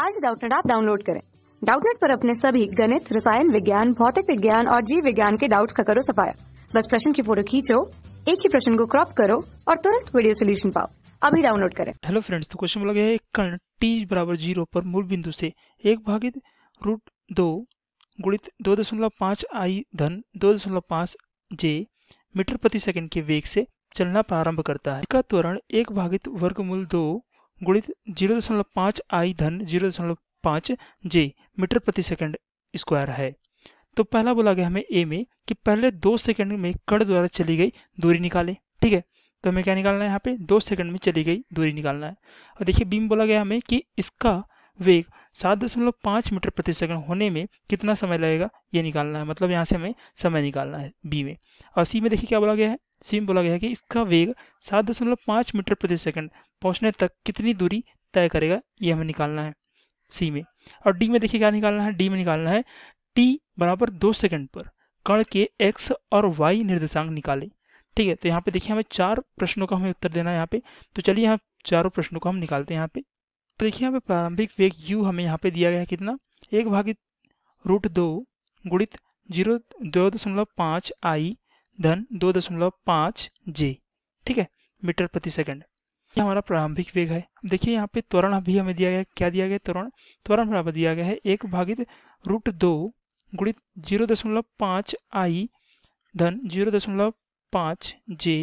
आज डाउटनेट आप डाउनलोड करें डाउटनेट पर अपने सभी गणित रसायन विज्ञान भौतिक विज्ञान और जीव विज्ञान के डाउट्स का करो सफाया बस प्रश्न की फोटो खींचो एक ही प्रश्न को क्रॉप करो और तुरंत वीडियो सोल्यूशन पाओ अभी डाउनलोड करें हेलो फ्रेंड्स तो क्वेश्चन बोला गया है कर्ण टी बराबर जीरो पर मूल बिंदु से एक भागित रूट दो गुणित दो दशमलव पाँच आई धन दो दशमलव पाँच जे मीटर प्रति सेकंड के वेग से चलना प्रारंभ करता है इसका त्वरण एक भागित वर्गमूल दो गुणित जीरो दशमलव पाँच आई धन जीरो दशमलव पाँच जे मीटर प्रति सेकंड स्क्वायर है तो पहला बोला गया हमें ए में कि पहले दो सेकंड में कण द्वारा चली गई दूरी निकालें ठीक है तो हमें क्या निकालना है यहाँ पे दो सेकंड में चली गई दूरी निकालना है और देखिए बीम बोला गया हमें कि इसका वेग सात दशमलव पाँच मीटर प्रति सेकंड होने में कितना समय लगेगा ये निकालना है मतलब यहाँ से हमें समय निकालना है बी में और सी में देखिए क्या बोला गया है सीम बोला गया है कि इसका वेग सात दशमलव पाँच मीटर प्रति सेकंड पहुंचने तक कितनी दूरी तय करेगा ये हमें निकालना है सी में और डी में देखिए क्या निकालना है डी में निकालना है टी बराबर दो सेकंड पर कण के एक्स और वाई निर्देशांक निकालें ठीक है तो यहाँ पे देखिए हमें चार प्रश्नों का हमें उत्तर देना है यहाँ पे तो चलिए यहाँ चारों प्रश्नों को हम निकालते हैं यहाँ पे तो देखिए यहाँ पे प्रारंभिक वेग यू हमें यहाँ पे दिया गया है कितना एक भागित रूट दो गुणित जीरो दो दशमलव पाँच आई धन दो दशमलव पाँच जे ठीक है मीटर प्रति सेकंड ये हमारा प्रारंभिक वेग है देखिए यहाँ पे त्वरण अभी हमें दिया गया क्या दिया गया त्वरण त्वरण बराबर दिया गया है एक भागित रूट दो गुणित जीरो दशमलव पाँच आई धन जीरो दशमलव पाँच जे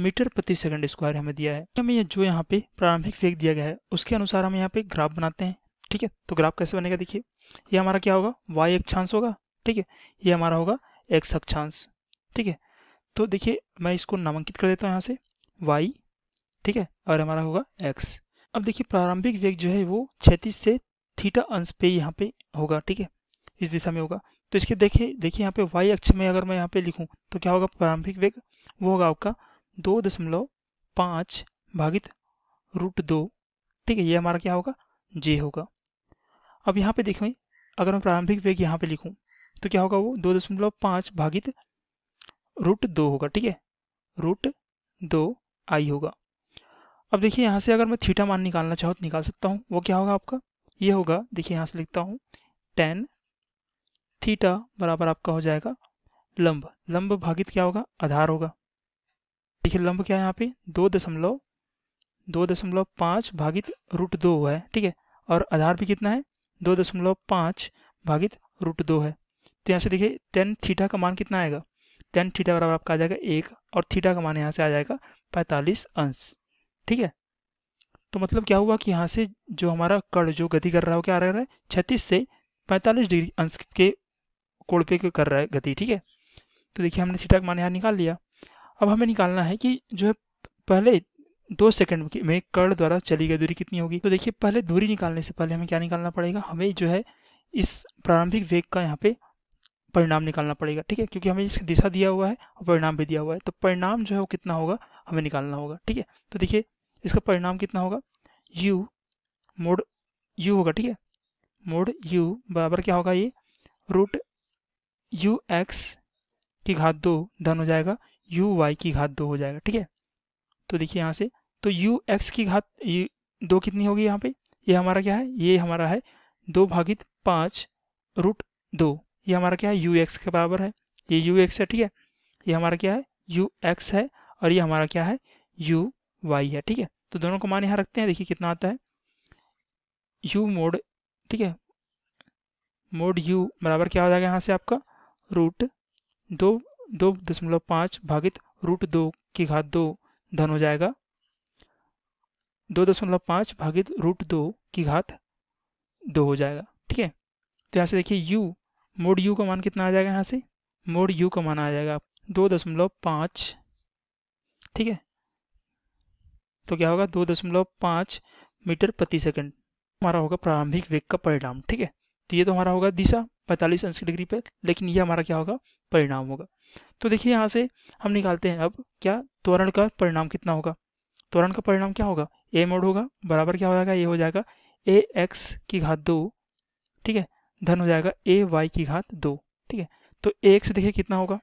मीटर प्रति सेकंड स्क्वायर हमें दिया है तो हमें यह जो यहाँ पे प्रारंभिक वेग दिया गया है उसके अनुसार हम यहाँ पे ग्राफ बनाते हैं ठीक है तो ग्राफ कैसे बनेगा देखिए ये हमारा क्या होगा वाई अक्षांश होगा ठीक है ये हमारा होगा एक्स अक्षांश ठीक है तो देखिए मैं इसको नामांकित कर देता हूँ यहाँ से वाई ठीक है और हमारा होगा एक्स अब देखिए प्रारंभिक वेग जो है वो छत्तीस से थीटा अंश पे यहाँ पे होगा ठीक है इस दिशा में होगा तो इसके देखिए देखिए यहाँ पे वाई अक्ष में अगर मैं यहाँ पे लिखूँ तो क्या होगा प्रारंभिक वेग वो होगा आपका दो दशमलव पाँच भागित रूट दो ठीक है ये हमारा क्या होगा जे होगा अब यहाँ पे देखें अगर मैं प्रारंभिक वेग यहाँ पे लिखूँ तो क्या होगा वो दो दशमलव पाँच भागित रूट दो होगा ठीक है रूट दो आई होगा अब देखिए यहाँ से अगर मैं थीटा मान निकालना चाहूँ तो निकाल सकता हूँ वो क्या होगा आपका ये होगा देखिए यहाँ से लिखता हूँ टेन थीटा बराबर आपका हो जाएगा लंब लंब भागित क्या होगा आधार होगा देखिए लंब क्या है यहाँ पे दो दशमलव दो दशमलव पाँच भागित रूट दो हुआ है ठीक है और आधार भी कितना है दो दशमलव पाँच भागित रूट दो है तो यहाँ से देखिए टेन थीटा का मान कितना आएगा देन थीटा बराबर आपका आ जाएगा एक और थीटा का मान यहाँ से आ जाएगा पैंतालीस अंश ठीक है तो मतलब क्या हुआ कि यहाँ से जो हमारा कण जो गति कर रहा हो क्या आ रहा है छत्तीस से पैंतालीस डिग्री अंश के कोण पे कर रहा है गति ठीक है तो देखिए हमने थीटा का मान यहाँ निकाल लिया अब हमें निकालना है कि जो है पहले दो सेकंड में कर्ण द्वारा चली गई दूरी कितनी होगी तो देखिए पहले दूरी निकालने से पहले हमें क्या निकालना पड़ेगा हमें जो है इस प्रारंभिक वेग का यहाँ पे परिणाम निकालना पड़ेगा ठीक है क्योंकि हमें इसकी दिशा दिया हुआ है और परिणाम भी दिया हुआ है तो परिणाम जो है वो कितना होगा हमें निकालना होगा ठीक है तो देखिए इसका परिणाम कितना होगा u मोड u होगा ठीक है मोड u बराबर क्या होगा ये रूट यू एक्स की घात दो धन हो जाएगा यू वाई की घात दो हो जाएगा ठीक है तो देखिए यहाँ से तो यू एक्स की घात दो कितनी होगी यहाँ पे ये यह हमारा क्या है ये हमारा है दो भागित पाँच रूट दो ये हमारा क्या है यू एक्स के बराबर है ये यू एक्स है ठीक है ये हमारा क्या है यू एक्स है और ये हमारा क्या है यू वाई है ठीक है तो दोनों को मान यहाँ रखते हैं देखिए कितना आता है यू मोड ठीक है मोड यू बराबर क्या हो जाएगा यहाँ से आपका रूट दो दो दशमलव पाँच भागित रूट दो की घात दो धन हो जाएगा दो दशमलव पाँच भागित रूट दो की घात दो हो जाएगा ठीक है तो यहाँ से देखिए यू मोड यू का मान कितना आ जाएगा यहाँ से मोड यू का मान आ जाएगा दो दशमलव पाँच ठीक है तो क्या होगा दो दशमलव पाँच मीटर प्रति सेकंड हमारा होगा प्रारंभिक वेग का परिणाम ठीक है तो ये तो हमारा होगा दिशा पैंतालीस अंश डिग्री पर लेकिन ये हमारा क्या होगा परिणाम होगा तो देखिए यहाँ से हम निकालते हैं अब क्या त्वरण का परिणाम कितना होगा त्वरण का परिणाम क्या होगा ए मोड होगा बराबर क्या हो जाएगा ये हो जाएगा ए एक्स की घात दो ठीक है धन हो जाएगा ए वाई की घात दो ठीक है तो एक से देखिए कितना होगा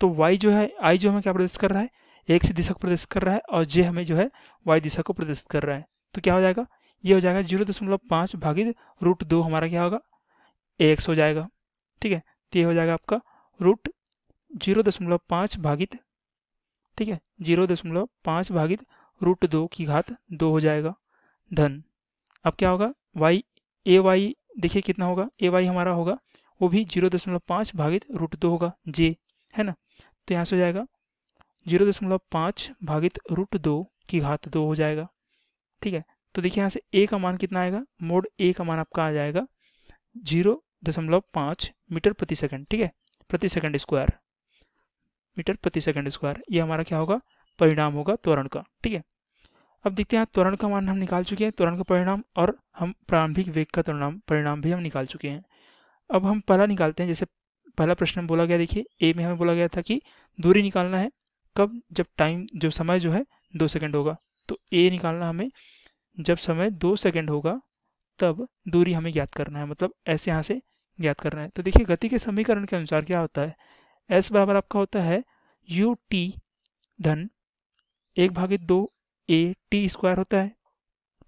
तो वाई जो है आई जो हमें क्या प्रदर्शित कर रहा है एक से दिशा को प्रदर्शित कर रहा है और जे हमें जो है वाई दिशा को प्रदर्शित कर रहा है तो क्या हो जाएगा ये हो जाएगा जीरो दशमलव पाँच भागित रूट दो हमारा क्या होगा एक्स हो जाएगा ठीक है तो ये हो जाएगा आपका रूट जीरो दशमलव पाँच भागित ठीक है जीरो दशमलव पाँच भागित रूट दो की घात दो हो जाएगा धन अब क्या होगा वाई ए वाई देखिए कितना होगा ए वाई हमारा होगा वो भी जीरो दशमलव पाँच भागित रूट दो होगा जे है ना तो यहाँ से हो जाएगा जीरो दशमलव पाँच भागित रूट दो की घात दो हो जाएगा ठीक है तो देखिए यहाँ से ए का मान कितना आएगा मोड ए का मान आपका आ जाएगा जीरो दशमलव पाँच मीटर प्रति सेकंड ठीक है प्रति सेकंड स्क्वायर मीटर प्रति सेकंड स्क्वायर ये हमारा क्या होगा परिणाम होगा त्वरण का ठीक है अब देखते हैं त्वरण का मान हम निकाल चुके हैं त्वरण का परिणाम और हम प्रारंभिक वेग का परिणाम परिणाम भी हम निकाल चुके हैं अब हम पहला निकालते हैं जैसे पहला प्रश्न बोला गया देखिए ए में हमें बोला गया था कि दूरी निकालना है कब जब टाइम जो समय जो है दो सेकेंड होगा तो ए निकालना हमें जब समय दो सेकेंड होगा तब दूरी हमें ज्ञात करना है मतलब ऐसे यहाँ से ज्ञात करना है तो देखिए गति के समीकरण के अनुसार क्या होता है एस बराबर आपका होता है यू टी धन एक भागे दो ए टी स्क्वायर होता है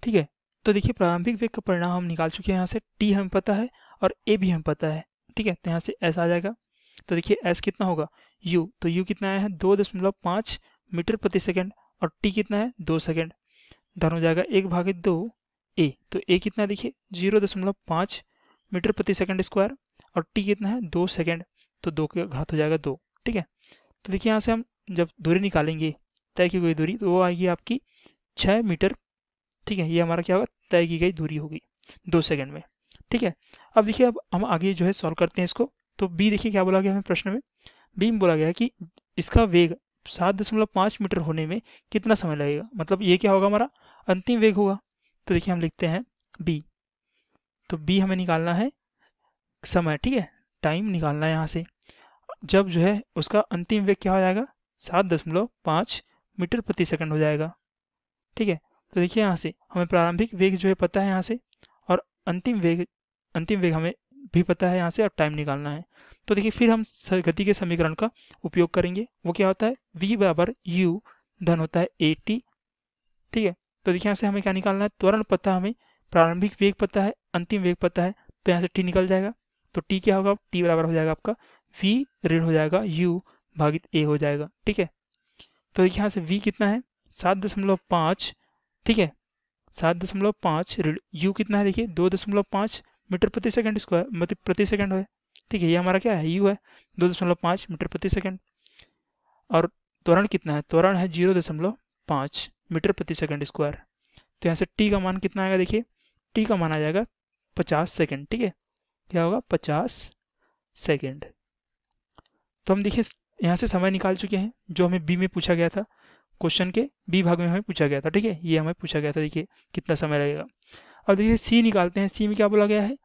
ठीक है तो देखिए प्रारंभिक वेग का परिणाम हम निकाल चुके हैं यहाँ से टी हमें पता है और ए भी हमें पता है ठीक है तो यहाँ से एस आ जाएगा तो देखिए एस कितना होगा यू तो यू कितना आया है दो दशमलव पाँच मीटर प्रति सेकेंड और टी कितना है दो सेकेंड धन हो जाएगा एक भागे दो ए तो ए कितना देखिए जीरो दशमलव पाँच मीटर प्रति सेकेंड स्क्वायर और टी कितना है दो सेकेंड तो दो का घात हो जाएगा दो ठीक है तो देखिए यहाँ से हम जब दूरी निकालेंगे तय की गई दूरी तो वो आएगी आपकी छः मीटर ठीक है ये हमारा क्या होगा तय की गई दूरी होगी दो सेकंड में ठीक है अब देखिए अब हम आगे जो है सॉल्व करते हैं इसको तो बी देखिए क्या बोला गया हमें प्रश्न में बी में बोला गया कि इसका वेग सात दशमलव पाँच मीटर होने में कितना समय लगेगा मतलब ये क्या होगा हमारा अंतिम वेग होगा तो देखिए हम लिखते हैं बी तो बी हमें निकालना है समय ठीक है टाइम निकालना है यहाँ से जब जो है उसका अंतिम वेग क्या हो जाएगा सात दशमलव पाँच मीटर प्रति सेकंड हो जाएगा ठीक है तो देखिए यहाँ से हमें प्रारंभिक वेग जो है पता है यहाँ से और अंतिम वेग अंतिम वेग हमें भी पता है यहाँ से और टाइम निकालना है तो देखिए फिर हम गति के समीकरण का उपयोग करेंगे वो क्या होता है v बराबर यू धन होता है ए टी ठीक है तो देखिए यहाँ से हमें क्या निकालना है त्वरण पता हमें प्रारंभिक वेग पता है अंतिम वेग पता है तो यहाँ से टी निकल जाएगा तो टी क्या होगा टी बराबर हो जाएगा आपका वी ऋण हो जाएगा यू भागित ए हो जाएगा ठीक है तो देखिए यहाँ से वी कितना है सात दशमलव पाँच ठीक है सात दशमलव पाँच यू कितना है देखिए दो दशमलव पाँच मीटर प्रति सेकंड स्क्वायर मतलब प्रति सेकंड है ठीक है ये हमारा क्या है यू है दो दशमलव पाँच मीटर प्रति सेकंड और त्वरण कितना है त्वरण है जीरो दशमलव पाँच मीटर प्रति सेकंड स्क्वायर तो यहाँ से टी का मान कितना आएगा देखिए टी का मान आ जाएगा पचास सेकेंड ठीक है क्या होगा पचास सेकेंड तो हम देखिए यहाँ से समय निकाल चुके हैं जो हमें बी में पूछा गया था क्वेश्चन के बी भाग में हमें पूछा गया था ठीक है ये हमें पूछा गया था देखिए कितना समय लगेगा अब देखिए सी निकालते हैं सी में क्या बोला गया है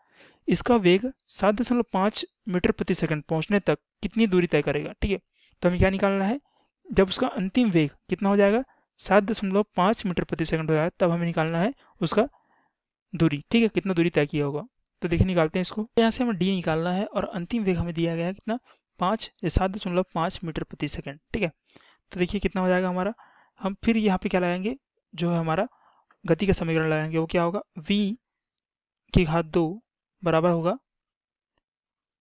इसका वेग सात दशमलव पाँच मीटर प्रति सेकंड पहुंचने तक कितनी दूरी तय करेगा ठीक है तो हमें क्या निकालना है जब उसका अंतिम वेग कितना हो जाएगा सात दशमलव पाँच मीटर प्रति सेकंड हो जाएगा तब हमें निकालना है उसका दूरी ठीक है कितना दूरी तय किया होगा तो देखिए निकालते हैं इसको यहाँ से हमें डी निकालना है और अंतिम वेग हमें दिया गया है कितना पाँच सात दशमलव पाँच मीटर प्रति सेकेंड ठीक है तो देखिए कितना हो जाएगा हमारा हम फिर यहाँ पे क्या लगाएंगे जो है हमारा गति का समीकरण लगाएंगे वो क्या होगा v की घात दो बराबर होगा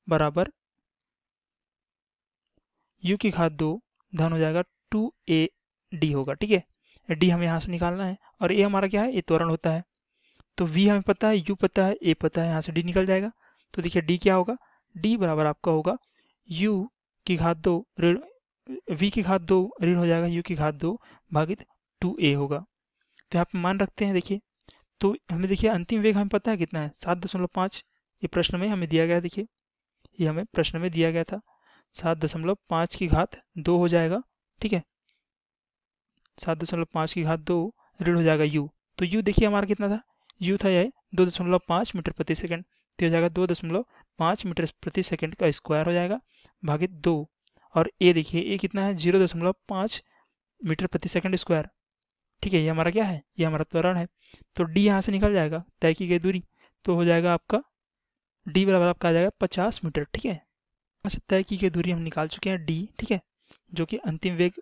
बराबर u की घात दो धन हो जाएगा टू ए डी होगा ठीक है डी हमें यहाँ से निकालना है और ए हमारा क्या है ये त्वरण होता है तो v हमें पता है u पता है ए पता है यहाँ से डी निकल जाएगा तो देखिए डी क्या होगा डी बराबर आपका होगा यू की घात दो ऋण वी की घात दो ऋण हो जाएगा यू की घात दो भागित टू ए होगा तो यहाँ पे मान रखते हैं देखिए तो हमें देखिए अंतिम वेग हमें पता है कितना है सात दशमलव पाँच ये प्रश्न में हमें दिया गया देखिए ये हमें प्रश्न में दिया गया था सात दशमलव पाँच की घात दो हो जाएगा ठीक है सात दशमलव पाँच की घात दो ऋण हो जाएगा यू तो यू देखिए हमारा कितना था यू था यह दो दशमलव पाँच मीटर प्रति सेकेंड तो हो जाएगा दो दशमलव पाँच मीटर प्रति सेकेंड का स्क्वायर हो जाएगा भागित दो और ए देखिए ए कितना है जीरो दशमलव पाँच मीटर प्रति सेकंड स्क्वायर ठीक है ये हमारा क्या है ये हमारा त्वरण है तो डी यहाँ से निकल जाएगा तय की गई दूरी तो हो जाएगा आपका डी बराबर आपका आ जाएगा पचास मीटर ठीक है यहाँ अच्छा, तय की गई दूरी हम निकाल चुके हैं डी ठीक है जो कि अंतिम वेग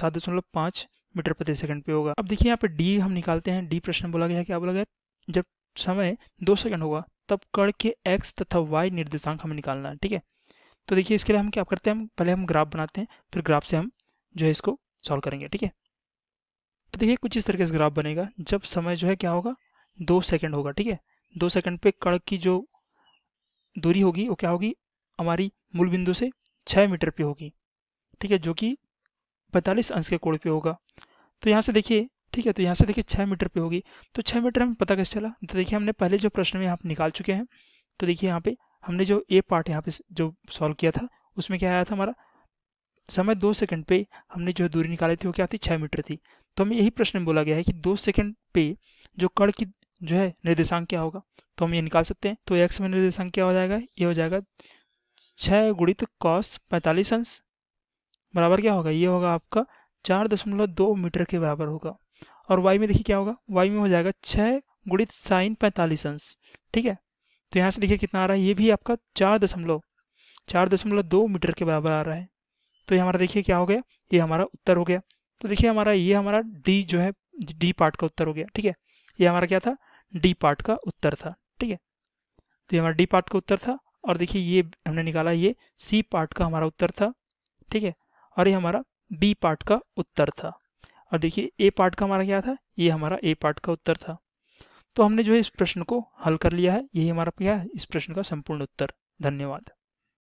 सात दशमलव पाँच मीटर प्रति सेकंड पे होगा अब देखिए यहाँ पे डी हम निकालते हैं डी प्रश्न बोला गया है क्या बोला गया जब समय दो सेकंड होगा तब कड़ के एक्स तथा वाई निर्देशांक हमें निकालना है ठीक है तो देखिए इसके लिए हम क्या करते हैं हम पहले हम ग्राफ बनाते हैं फिर ग्राफ से हम जो है इसको सॉल्व करेंगे ठीक है तो देखिए कुछ इस तरीके से ग्राफ बनेगा जब समय जो है क्या होगा दो सेकंड होगा ठीक है दो सेकंड पे कड़क की जो दूरी होगी वो क्या होगी हमारी मूल बिंदु से छः मीटर पे होगी ठीक है जो कि पैंतालीस अंश के कोण पे होगा तो यहाँ से देखिए ठीक है तो यहाँ से देखिए छः मीटर पे होगी तो छः मीटर हमें पता कैसे चला तो देखिए हमने पहले जो प्रश्न में यहाँ निकाल चुके हैं तो देखिए यहाँ पे हमने जो ए पार्ट यहाँ पे जो सॉल्व किया था उसमें क्या आया था हमारा समय दो सेकंड पे हमने जो दूरी निकाली थी वो क्या थी छः मीटर थी तो हमें यही प्रश्न में बोला गया है कि दो सेकंड पे जो कण की जो है निर्देशांक क्या होगा तो हम ये निकाल सकते हैं तो एक्स में निर्देशांक क्या हो जाएगा ये हो जाएगा छः गुणित कॉस पैंतालीस अंश बराबर क्या होगा ये होगा आपका चार दशमलव दो मीटर के बराबर होगा और वाई में देखिए क्या होगा वाई में हो जाएगा छः गुणित साइन पैंतालीस अंश ठीक है तो यहाँ से देखिए कितना आ रहा है ये भी आपका चार दशमलव चार दशमलव दो मीटर के बराबर आ रहा है तो ये हमारा देखिए क्या हो गया ये हमारा उत्तर हो गया तो देखिए हमारा ये हमारा डी जो है डी पार्ट का उत्तर हो गया ठीक है ये हमारा क्या था डी पार्ट का उत्तर था ठीक है तो ये हमारा डी पार्ट का उत्तर था और देखिए ये हमने निकाला ये सी पार्ट का हमारा उत्तर था ठीक है और ये हमारा बी पार्ट का उत्तर था और देखिए ए पार्ट का हमारा क्या था ये हमारा ए पार्ट का उत्तर था तो हमने जो है इस प्रश्न को हल कर लिया है यही हमारा क्या है इस प्रश्न का संपूर्ण उत्तर धन्यवाद